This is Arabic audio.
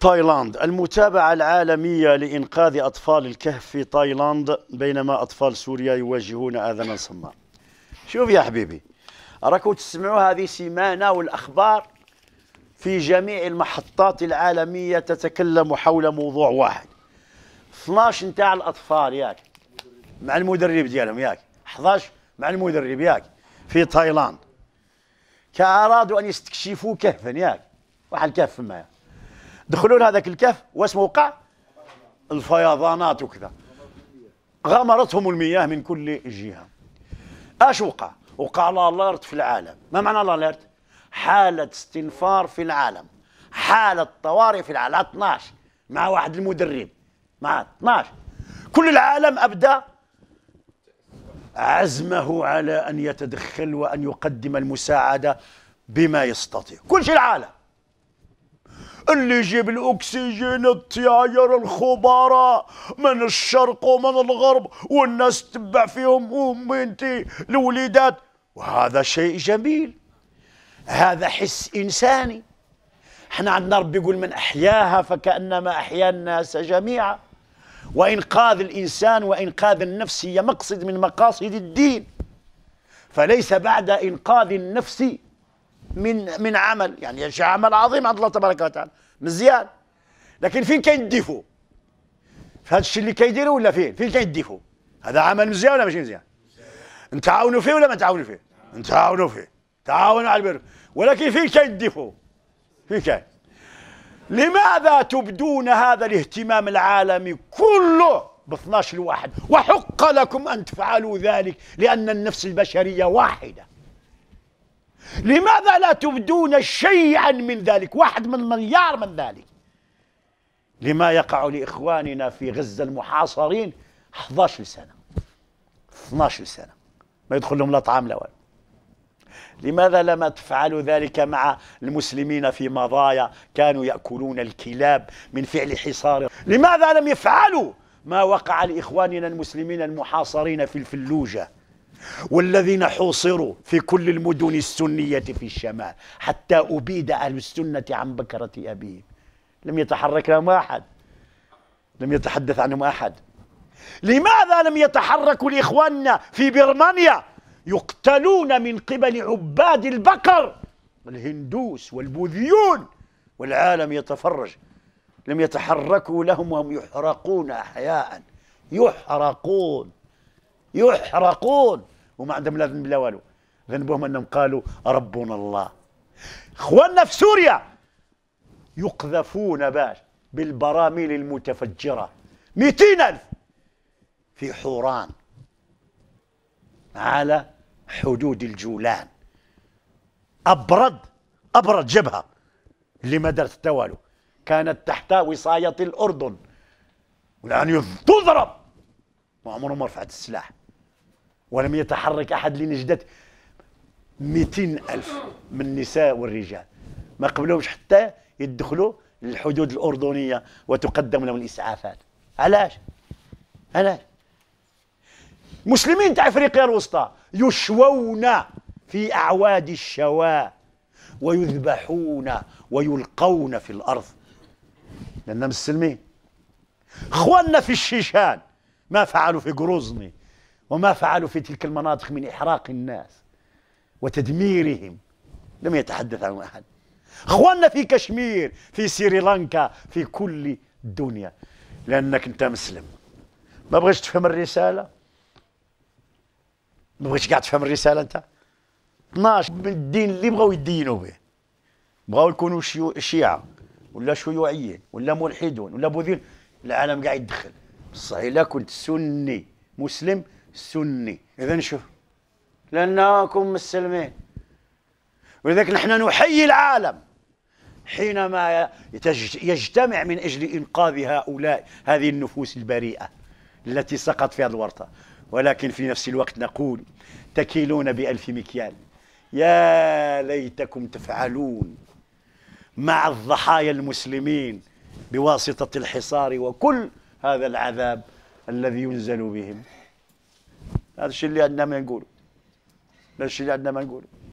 تايلاند المتابعة العالمية لإنقاذ أطفال الكهف في تايلاند بينما أطفال سوريا يواجهون آذانا صماء شوف يا حبيبي راكو تسمعوا هذه سيمانة والأخبار في جميع المحطات العالمية تتكلم حول موضوع واحد 12 نتاع الأطفال ياك مع المدرب ديالهم ياك 11 مع المدرب ياك في تايلاند كأرادوا أن يستكشفوا كهفا ياك واحد الكهف فما دخلوا لهذاك الكهف واش وقع الفيضانات وكذا غمرتهم المياه من كل جهه اش وقع وقع لارت في العالم ما معنى لارت حاله استنفار في العالم حاله طوارئ في العالم 12 مع واحد المدرب مع 12 كل العالم ابدى عزمه على ان يتدخل وان يقدم المساعده بما يستطيع كل شيء العالم اللي يجيب الأكسجين الطياير الخبراء من الشرق ومن الغرب والناس تتبع فيهم انت الوليدات وهذا شيء جميل هذا حس إنساني احنا عندنا ربي يقول من أحياها فكأنما أحيا الناس جميعا وإنقاذ الإنسان وإنقاذ النفس هي مقصد من مقاصد الدين فليس بعد إنقاذ النفس من من عمل يعني شي عمل عظيم عند الله تبارك وتعالى مزيان لكن فين الديفو؟ في هذا الشيء اللي كيديروا ولا فين فين كاين الديفو هذا عمل مزيان ولا ماشي مزيان نتعاونوا فيه ولا ما نتعاونوا فيه نتعاونوا فيه تعاونوا على البر ولكن فين كاين الديفو فين كاين لماذا تبدون هذا الاهتمام العالمي كله ب 12 الواحد وحق لكم أن تفعلوا ذلك لأن النفس البشرية واحدة لماذا لا تبدون شيئا من ذلك واحد من مليار من ذلك لما يقع لإخواننا في غزة المحاصرين 11 سنة 12 سنة ما يدخل لهم لا طعام لا والو لماذا لم تفعلوا ذلك مع المسلمين في مضايا كانوا يأكلون الكلاب من فعل حصار لماذا لم يفعلوا ما وقع لإخواننا المسلمين المحاصرين في الفلوجة والذين حوصروا في كل المدن السنية في الشمال حتى أبيد أهل السنة عن بكرة أبيهم لم يتحرك لهم أحد لم يتحدث عنهم أحد لماذا لم يتحركوا الإخواننا في برمانيا يقتلون من قبل عباد البقر الهندوس والبوذيون والعالم يتفرج لم يتحركوا لهم وهم يحرقون أحياء يحرقون يحرقون وما عندهم لا ذنب لا والو ذنبهم انهم قالوا ربنا الله اخواننا في سوريا يقذفون باش بالبراميل المتفجره 200000 في حوران على حدود الجولان ابرد ابرد جبهه اللي ما دارت توالو كانت تحت وصايه الاردن والان تضرب وعمره ما رفعت السلاح ولم يتحرك أحد لنجدته 200 ألف من النساء والرجال ما قبلوش حتى يدخلوا للحدود الأردنية وتقدم لهم الإسعافات علاش؟ علاش؟ مسلمين تاع افريقيا الوسطى يشوون في اعواد الشواء ويذبحون ويلقون في الارض لاننا مسلمين اخواننا في الشيشان ما فعلوا في جروزني وما فعلوا في تلك المناطق من إحراق الناس وتدميرهم لم يتحدث عنه أحد اخواننا في كشمير في سريلانكا في كل الدنيا لانك انت مسلم ما بغيتش تفهم الرساله ما بغيتش قاعد تفهم الرساله انت 12 من الدين اللي بغاو يدينوا به بغاو يكونوا شيو... شيعه ولا شيوعيين ولا ملحدون ولا بوذيين العالم قاعد يدخل بصح الا كنت سني مسلم سني اذا شو لانكم مسلمين ولذلك نحن نحيي العالم حينما يجتمع من اجل انقاذ هؤلاء هذه النفوس البريئه التي سقط في هذا الورطه ولكن في نفس الوقت نقول تكيلون بألف مكيال يا ليتكم تفعلون مع الضحايا المسلمين بواسطة الحصار وكل هذا العذاب الذي ينزل بهم هذا الشيء اللي عندنا ما نقوله هذا الشيء اللي عندنا ما نقوله